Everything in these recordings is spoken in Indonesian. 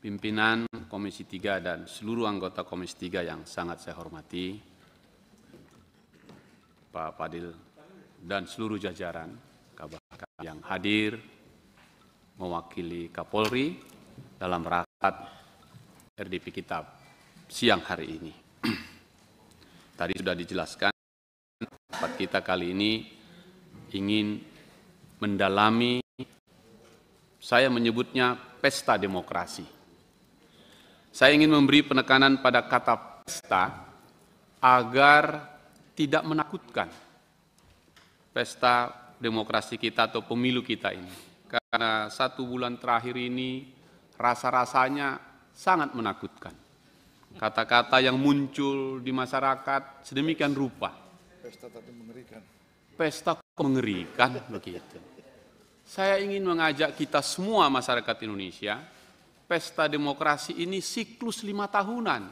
pimpinan Komisi 3 dan seluruh anggota Komisi 3 yang sangat saya hormati, Pak Fadil dan seluruh jajaran kabar yang hadir mewakili Kapolri dalam rapat RDP kita siang hari ini. Tadi sudah dijelaskan, rapat kita kali ini ingin mendalami, saya menyebutnya pesta demokrasi saya ingin memberi penekanan pada kata pesta agar tidak menakutkan pesta demokrasi kita atau pemilu kita ini. Karena satu bulan terakhir ini rasa-rasanya sangat menakutkan. Kata-kata yang muncul di masyarakat sedemikian rupa. Pesta tapi mengerikan. Pesta mengerikan begitu. Saya ingin mengajak kita semua masyarakat Indonesia pesta demokrasi ini siklus lima tahunan.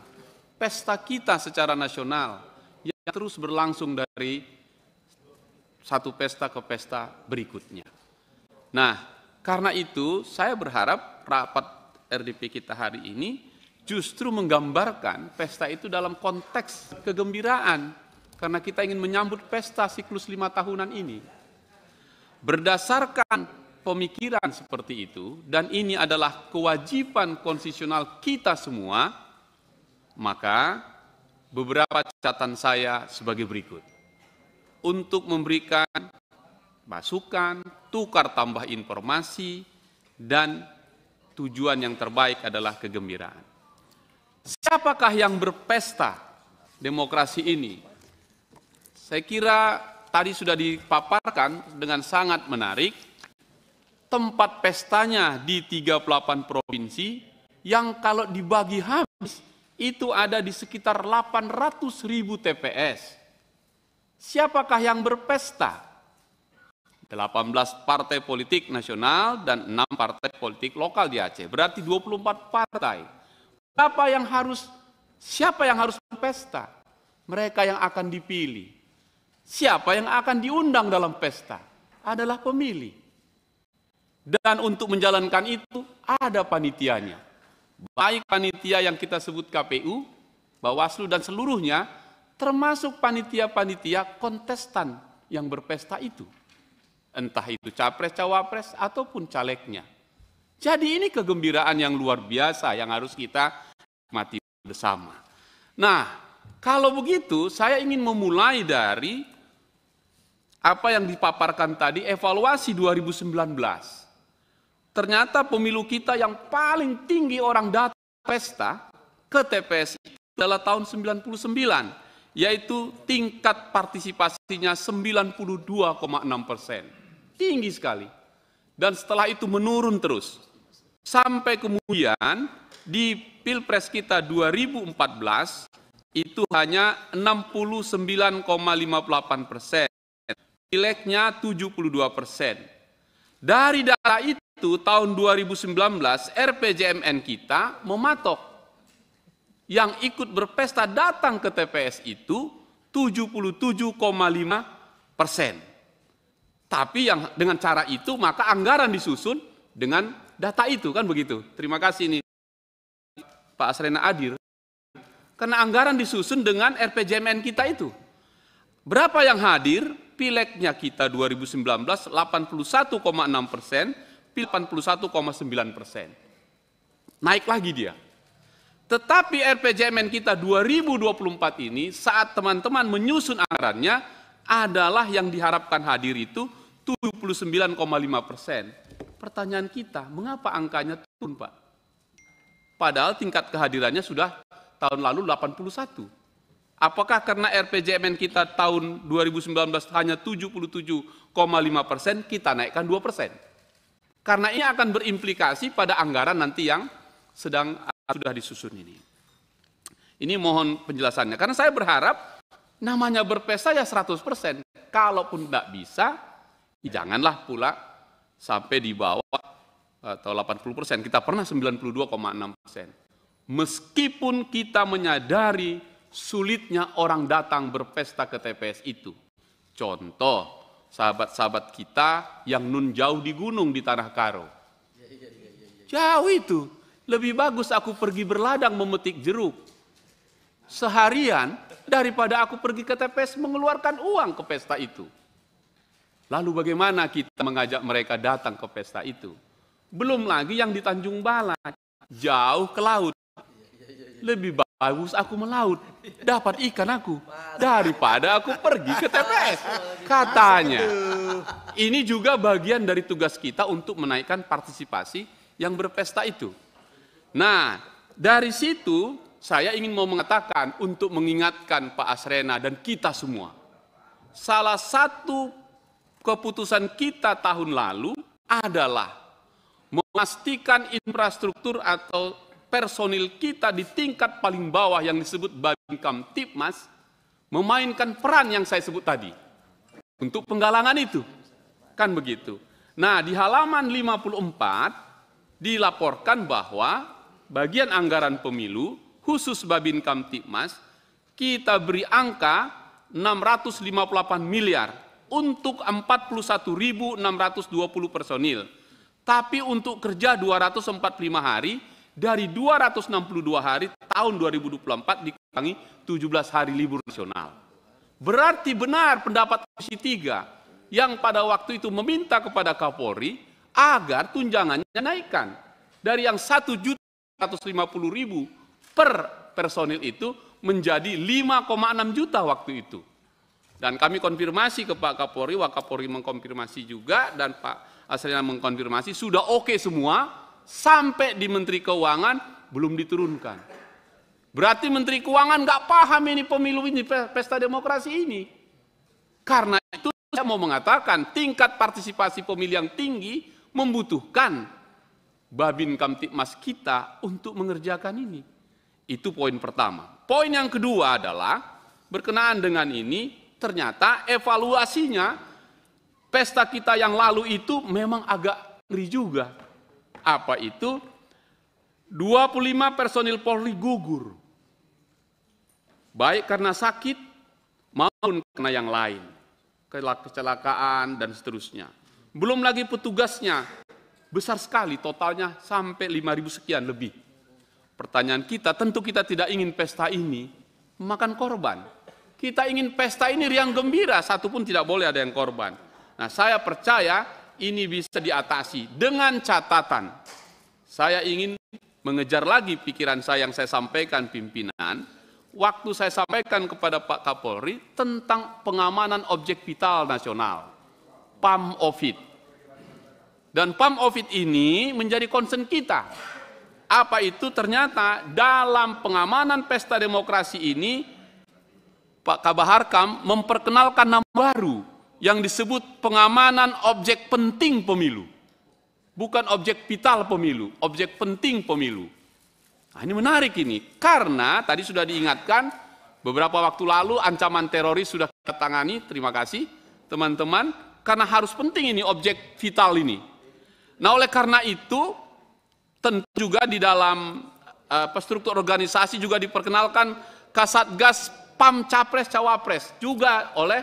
Pesta kita secara nasional yang terus berlangsung dari satu pesta ke pesta berikutnya. Nah, karena itu saya berharap rapat RDP kita hari ini justru menggambarkan pesta itu dalam konteks kegembiraan karena kita ingin menyambut pesta siklus lima tahunan ini. Berdasarkan pemikiran seperti itu dan ini adalah kewajiban konstitusional kita semua, maka beberapa catatan saya sebagai berikut. Untuk memberikan masukan, tukar tambah informasi, dan tujuan yang terbaik adalah kegembiraan. Siapakah yang berpesta demokrasi ini? Saya kira tadi sudah dipaparkan dengan sangat menarik tempat pestanya di 38 provinsi yang kalau dibagi habis itu ada di sekitar 800 ribu TPS. Siapakah yang berpesta? 18 partai politik nasional dan 6 partai politik lokal di Aceh. Berarti 24 partai. Siapa yang harus siapa yang harus berpesta? Mereka yang akan dipilih. Siapa yang akan diundang dalam pesta? Adalah pemilih. Dan untuk menjalankan itu ada panitianya. Baik panitia yang kita sebut KPU, Bawaslu dan seluruhnya, termasuk panitia-panitia kontestan yang berpesta itu. Entah itu capres, cawapres, ataupun calegnya. Jadi ini kegembiraan yang luar biasa yang harus kita mati bersama. Nah, kalau begitu saya ingin memulai dari apa yang dipaparkan tadi evaluasi 2019. Ternyata pemilu kita yang paling tinggi orang datang pesta ke TPS adalah tahun 99, yaitu tingkat partisipasinya 92,6 persen. Tinggi sekali. Dan setelah itu menurun terus. Sampai kemudian di Pilpres kita 2014 itu hanya 69,58 persen. Pileknya 72 persen dari data itu tahun 2019 RPJMN kita mematok yang ikut berpesta datang ke TPS itu 77,5 persen. Tapi yang dengan cara itu maka anggaran disusun dengan data itu kan begitu. Terima kasih nih Pak Asrena Adir. Karena anggaran disusun dengan RPJMN kita itu. Berapa yang hadir? Pileknya kita 2019 81,6 persen, Pil 81,9 persen. Naik lagi dia. Tetapi RPJMN kita 2024 ini saat teman-teman menyusun anggarannya adalah yang diharapkan hadir itu 79,5 persen. Pertanyaan kita, mengapa angkanya turun Pak? Padahal tingkat kehadirannya sudah tahun lalu 81. Apakah karena RPJMN kita tahun 2019 hanya 77,5 persen, kita naikkan 2 persen? Karena ini akan berimplikasi pada anggaran nanti yang sedang sudah disusun ini. Ini mohon penjelasannya. Karena saya berharap namanya berpesa ya 100 persen. Kalaupun tidak bisa, ya janganlah pula sampai di bawah atau 80 persen. Kita pernah 92,6 persen. Meskipun kita menyadari sulitnya orang datang berpesta ke TPS itu. Contoh, sahabat-sahabat kita yang nun jauh di gunung di Tanah Karo. Jauh itu. Lebih bagus aku pergi berladang memetik jeruk. Seharian daripada aku pergi ke TPS mengeluarkan uang ke pesta itu. Lalu bagaimana kita mengajak mereka datang ke pesta itu? Belum lagi yang di Tanjung Balai jauh ke laut. Lebih baik Bagus aku melaut, dapat ikan aku daripada aku pergi ke TPS. Katanya, ini juga bagian dari tugas kita untuk menaikkan partisipasi yang berpesta itu. Nah, dari situ saya ingin mau mengatakan untuk mengingatkan Pak Asrena dan kita semua. Salah satu keputusan kita tahun lalu adalah memastikan infrastruktur atau personil kita di tingkat paling bawah yang disebut Babinkam Tipmas memainkan peran yang saya sebut tadi untuk penggalangan itu. Kan begitu. Nah, di halaman 54 dilaporkan bahwa bagian anggaran pemilu khusus Babinkam Tipmas kita beri angka 658 miliar untuk 41.620 personil. Tapi untuk kerja 245 hari dari 262 hari tahun 2024 dikurangi 17 hari libur nasional. Berarti benar pendapat Komisi 3 yang pada waktu itu meminta kepada Kapolri agar tunjangannya naikkan dari yang 1.150.000 per personil itu menjadi 5,6 juta waktu itu. Dan kami konfirmasi ke Pak Kapolri, Wakapolri mengkonfirmasi juga dan Pak Asrina mengkonfirmasi sudah oke okay semua sampai di Menteri Keuangan belum diturunkan. Berarti Menteri Keuangan nggak paham ini pemilu ini, pesta demokrasi ini. Karena itu saya mau mengatakan tingkat partisipasi pemilih yang tinggi membutuhkan Babin Kamtipmas kita untuk mengerjakan ini. Itu poin pertama. Poin yang kedua adalah berkenaan dengan ini ternyata evaluasinya pesta kita yang lalu itu memang agak ngeri juga. Apa itu? 25 personil Polri gugur. Baik karena sakit maupun karena yang lain. Kecelakaan dan seterusnya. Belum lagi petugasnya besar sekali totalnya sampai 5.000 sekian lebih. Pertanyaan kita, tentu kita tidak ingin pesta ini makan korban. Kita ingin pesta ini riang gembira, satu pun tidak boleh ada yang korban. Nah, saya percaya ini bisa diatasi dengan catatan. Saya ingin mengejar lagi pikiran saya yang saya sampaikan pimpinan, waktu saya sampaikan kepada Pak Kapolri tentang pengamanan objek vital nasional, PAM OVID. Dan PAM OVID ini menjadi concern kita. Apa itu ternyata dalam pengamanan pesta demokrasi ini Pak Kabaharkam memperkenalkan nama baru yang disebut pengamanan objek penting pemilu. Bukan objek vital pemilu, objek penting pemilu. Nah, ini menarik ini, karena tadi sudah diingatkan beberapa waktu lalu ancaman teroris sudah kita terima kasih teman-teman, karena harus penting ini objek vital ini. Nah oleh karena itu, tentu juga di dalam uh, eh, struktur organisasi juga diperkenalkan kasatgas pam capres cawapres juga oleh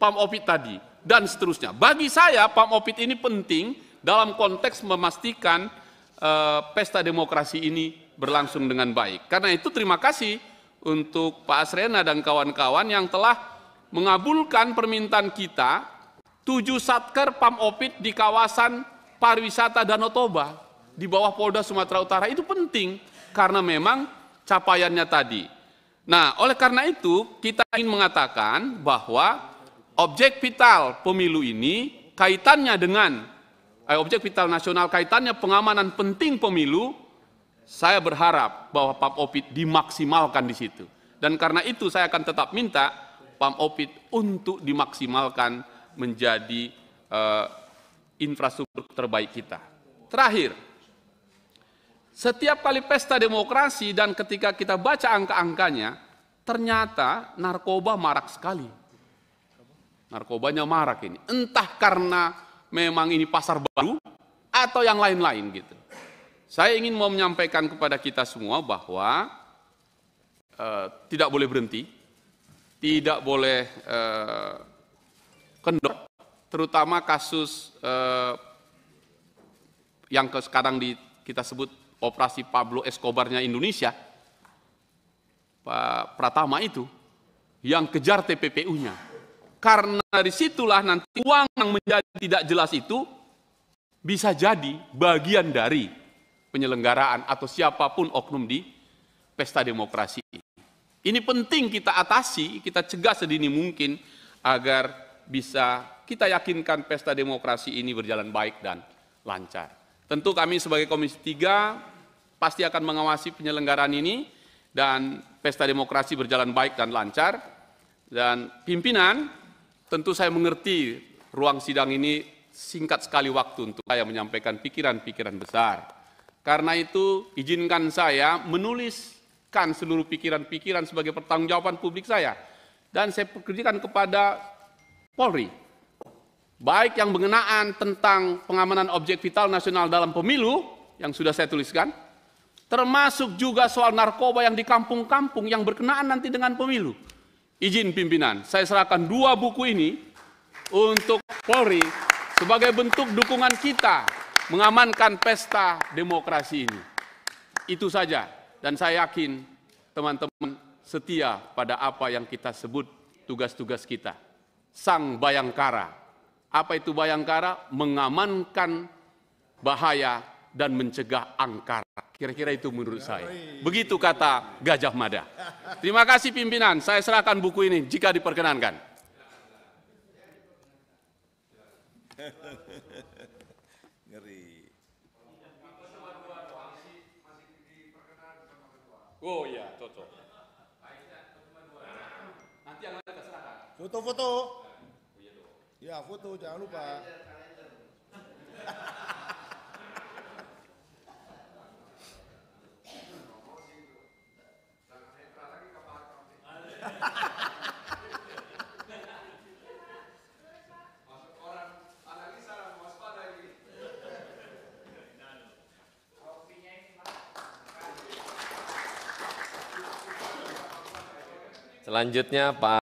Pam Opit tadi, dan seterusnya. Bagi saya Pam Opit ini penting dalam konteks memastikan e, pesta demokrasi ini berlangsung dengan baik. Karena itu terima kasih untuk Pak Asrena dan kawan-kawan yang telah mengabulkan permintaan kita tujuh satker Pam Opit di kawasan pariwisata Danau Toba di bawah Polda Sumatera Utara itu penting karena memang capaiannya tadi. Nah, oleh karena itu kita ingin mengatakan bahwa objek vital pemilu ini kaitannya dengan eh, objek vital nasional kaitannya pengamanan penting pemilu, saya berharap bahwa Opit dimaksimalkan di situ. Dan karena itu saya akan tetap minta Opit untuk dimaksimalkan menjadi eh, infrastruktur terbaik kita. Terakhir, setiap kali pesta demokrasi dan ketika kita baca angka-angkanya, ternyata narkoba marak sekali Narkobanya marak ini. Entah karena memang ini pasar baru atau yang lain-lain gitu. Saya ingin mau menyampaikan kepada kita semua bahwa e, tidak boleh berhenti, tidak boleh e, kendor, terutama kasus e, yang ke sekarang di, kita sebut operasi Pablo Escobarnya Indonesia, Pak Pratama itu, yang kejar TPPU-nya karena disitulah nanti uang yang menjadi tidak jelas itu bisa jadi bagian dari penyelenggaraan atau siapapun oknum di pesta demokrasi. Ini penting kita atasi, kita cegah sedini mungkin agar bisa kita yakinkan pesta demokrasi ini berjalan baik dan lancar. Tentu kami sebagai Komisi 3 pasti akan mengawasi penyelenggaraan ini dan pesta demokrasi berjalan baik dan lancar. Dan pimpinan Tentu saya mengerti ruang sidang ini singkat sekali waktu untuk saya menyampaikan pikiran-pikiran besar. Karena itu izinkan saya menuliskan seluruh pikiran-pikiran sebagai pertanggungjawaban publik saya. Dan saya pekerjakan kepada Polri. Baik yang berkenaan tentang pengamanan objek vital nasional dalam pemilu, yang sudah saya tuliskan, termasuk juga soal narkoba yang di kampung-kampung yang berkenaan nanti dengan pemilu izin pimpinan. Saya serahkan dua buku ini untuk Polri sebagai bentuk dukungan kita mengamankan pesta demokrasi ini. Itu saja. Dan saya yakin teman-teman setia pada apa yang kita sebut tugas-tugas kita. Sang Bayangkara. Apa itu Bayangkara? Mengamankan bahaya dan mencegah angkara. Kira-kira itu menurut saya. Begitu kata Gajah Mada. Terima kasih pimpinan, saya serahkan buku ini jika diperkenankan. Ngeri. Oh iya, cocok. Nanti yang lain terserahkan. Foto-foto. Ya, foto jangan lupa. Selanjutnya Pak